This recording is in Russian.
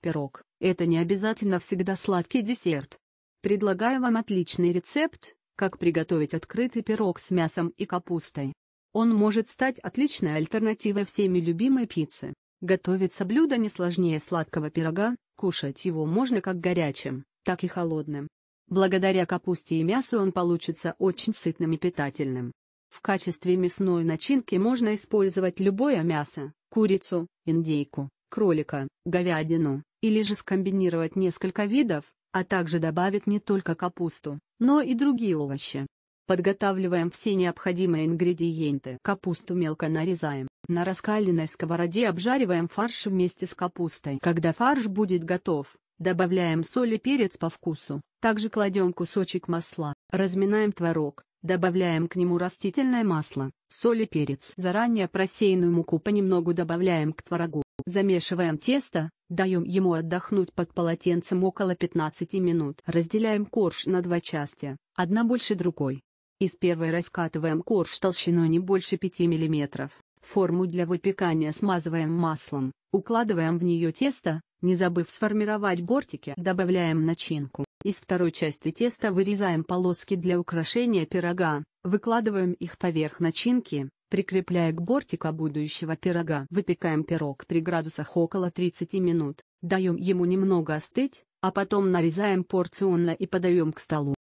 Пирог – это не обязательно всегда сладкий десерт. Предлагаю вам отличный рецепт, как приготовить открытый пирог с мясом и капустой. Он может стать отличной альтернативой всеми любимой пиццы. Готовится блюдо не сложнее сладкого пирога, кушать его можно как горячим, так и холодным. Благодаря капусте и мясу он получится очень сытным и питательным. В качестве мясной начинки можно использовать любое мясо, курицу, индейку, кролика, говядину, или же скомбинировать несколько видов, а также добавить не только капусту, но и другие овощи. Подготавливаем все необходимые ингредиенты. Капусту мелко нарезаем. На раскаленной сковороде обжариваем фарш вместе с капустой. Когда фарш будет готов, добавляем соль и перец по вкусу. Также кладем кусочек масла. Разминаем творог. Добавляем к нему растительное масло, соль и перец. Заранее просеянную муку понемногу добавляем к творогу. Замешиваем тесто, даем ему отдохнуть под полотенцем около 15 минут. Разделяем корж на два части, одна больше другой. Из первой раскатываем корж толщиной не больше 5 мм. Форму для выпекания смазываем маслом, укладываем в нее тесто, не забыв сформировать бортики. Добавляем начинку. Из второй части теста вырезаем полоски для украшения пирога, Выкладываем их поверх начинки, прикрепляя к бортику будущего пирога. Выпекаем пирог при градусах около 30 минут, даем ему немного остыть, а потом нарезаем порционно и подаем к столу.